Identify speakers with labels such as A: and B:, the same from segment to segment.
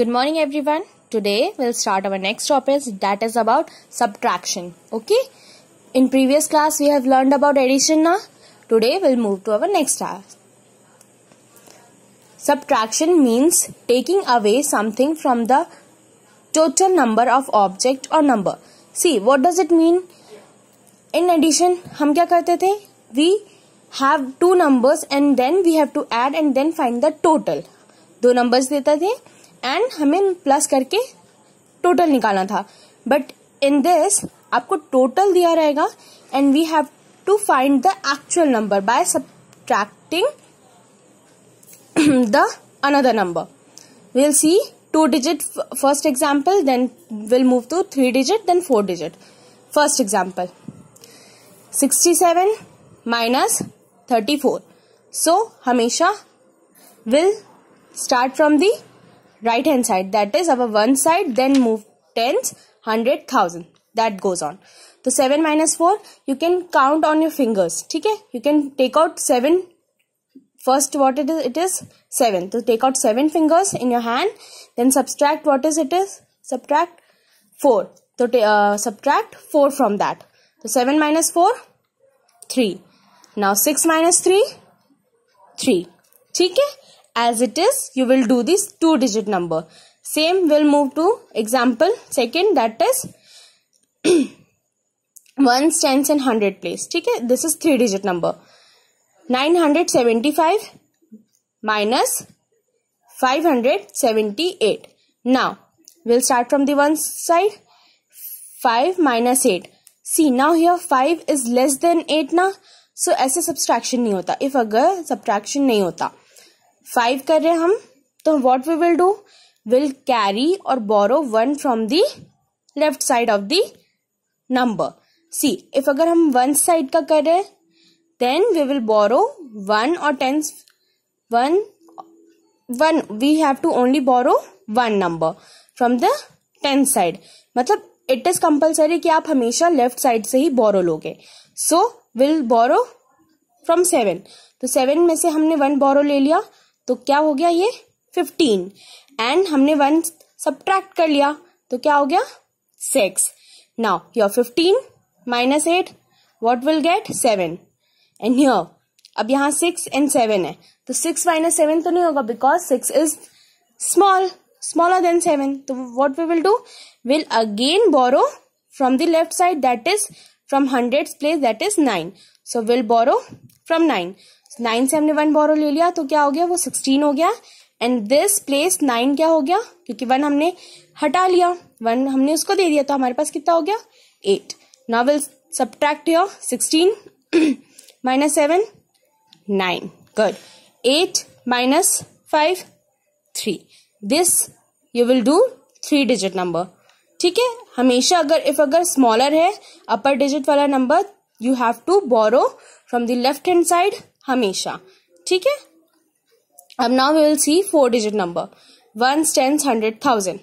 A: good morning everyone today we'll start our next topic that is about subtraction okay in previous class we have learned about addition now today we'll move to our next class. subtraction means taking away something from the total number of object or number see what does it mean in addition hum kya karte the we have two numbers and then we have to add and then find the total दो numbers देता थे and हमें plus करके total निकालना था but in this आपको total दिया रहेगा and we have to find the actual number by subtracting the another number will see two digit first example then will move to three digit then four digit first example sixty seven minus thirty four so हमेशा will start from the right hand side that is our one side then move tens hundred thousand that goes on so 7 minus 4 you can count on your fingers okay you can take out 7 first what it is it is 7 so take out 7 fingers in your hand then subtract what is it is subtract 4 so uh, subtract 4 from that so 7 minus 4 3 now 6 minus 3 3 okay as it is you will do this two digit number same will move to example second that is ones tens and hundred place Okay, this is three digit number 975 minus 578 now we'll start from the one side 5 minus 8 see now here 5 is less than 8 na? so ऐसे subtraction नहीं होता if अगर subtraction नहीं होता five कर रहे हैं हम तो what we will do will carry और borrow one from the left side of the number see if अगर हम वन साइड का कर रहे हैं then we will borrow one और tens one one we have to only borrow one number from the tenth side मतलब it is compulsory कि आप हमेशा लेफ्ट साइड से ही बोरो लोगे so will borrow from seven तो सेवन में से हमने वन बोरो ले लिया तो क्या हो गया ये फिफ्टीन एंड हमने वन सब्ट्रैक्ट कर लिया तो क्या हो गया six now your fifteen minus eight what will get seven and here अब यहाँ सिक्स एंड सेवन है तो सिक्स माइनस सेवन तो नहीं होगा because six is small smaller than seven तो what we will do will again borrow from the left side that is from hundred place that is nine so will borrow from nine nine से हमने one बोरो ले लिया तो क्या हो गया वो सिक्सटीन हो गया एंड दिस प्लेस नाइन क्या हो गया क्योंकि वन हमने हटा लिया वन हमने उसको दे दिया तो हमारे पास कितना हो गया eight now will subtract your sixteen minus seven nine good eight minus five three this you will do three digit number ठीक है हमेशा अगर इफ अगर स्मॉलर है अपर डिजिट वाला number you have to borrow from the left hand side हमेशा ठीक है अब now we will see four digit number one tens hundred thousand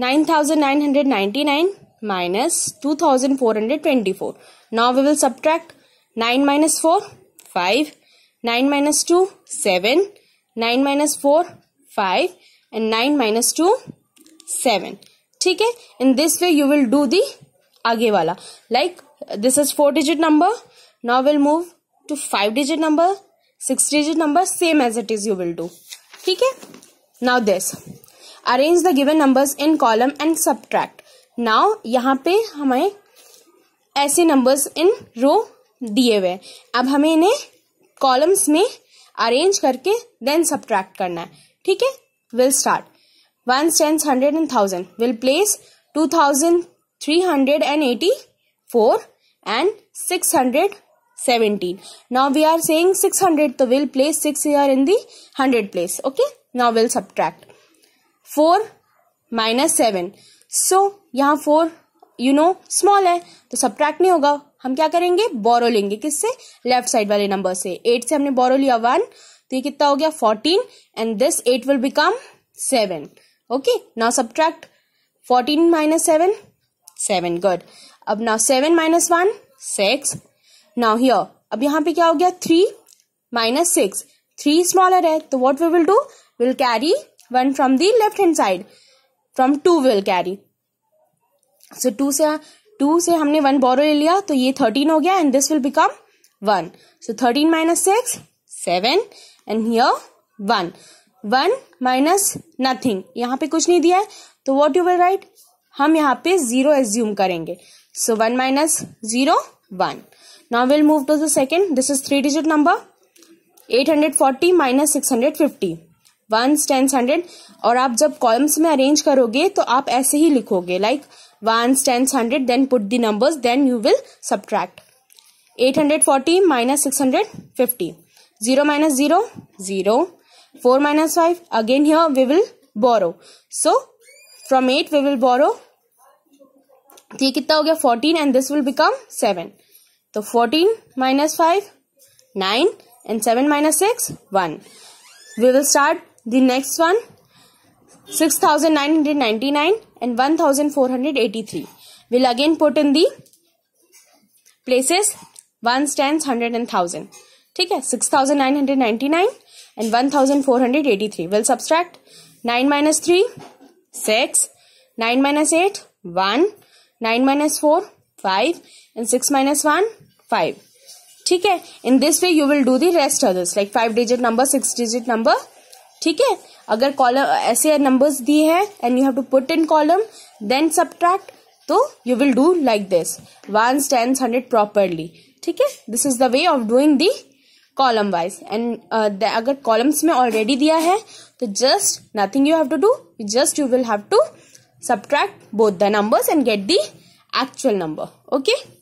A: nine thousand nine hundred ninety nine minus two thousand four hundred twenty four now we will subtract nine minus four five nine minus two seven nine minus four five and nine minus two seven ठीक है in this way you will do the आगे वाला like this is four digit number now will move to five digit number six digit number same as it is you will do ठीक है now this arrange the given numbers in column and subtract now यहाँ पे हमें ऐसे numbers in रो दिए हुए अब हमें इन्हें कॉलम्स में अरेंज करके देन सब्ट्रैक्ट करना है ठीक है will start one tens hundred and thousand will place two thousand three hundred and eighty four and six hundred 17 now we are saying hundred so we'll place 6 here in the 100 place okay now we'll subtract 4 minus seven so यहाँ four you know small है तो subtract नहीं होगा हम क्या करेंगे borrow लेंगे किससे लेफ्ट साइड वाले नंबर से एट से हमने बोरो लिया वन तो ये कितना हो गया fourteen and this eight will become seven okay now subtract fourteen minus seven seven good अब now seven minus one six now here अब यहाँ पे क्या हो गया three minus six three smaller है तो what we will do will carry one from the left hand side from two will carry so two से टू से हमने वन बोरो ले लिया तो ये थर्टीन हो गया and this will become one so thirteen minus six seven and here one one minus nothing यहाँ पे कुछ नहीं दिया है तो वॉट यू विल राइट हम यहाँ पे जीरो एज्यूम करेंगे so one minus zero 1. Now we'll move to the second. This is 3 digit number. 840 minus six hundred fifty one tens hundred और आप जब कॉलम्स में अरेंज करोगे तो आप ऐसे ही लिखोगे like one tens hundred then put the numbers then you will subtract eight hundred forty minus six hundred fifty zero minus zero zero four minus five again here we will borrow so from eight we will borrow तो ये कितना हो गया fourteen and this will become seven तो fourteen minus five nine and seven minus six one we will start the next one six thousand nine hundred ninety nine and one thousand four hundred eighty three will again put in the places one stand hundred and thousand ठीक है six thousand nine hundred ninety nine and one thousand four hundred eighty three will subtract nine minus three six nine minus eight one nine minus four five and six minus one five ठीक है in this way you will do the rest others like five digit number six digit number ठीक है अगर column ऐसे numbers दिए हैं and you have to put in column then subtract तो you will do like this one ten hundred properly ठीक है this is the way of doing the column wise and अगर कॉलम्स में already दिया है तो just nothing you have to do just you will have to subtract both the numbers and get the actual number okay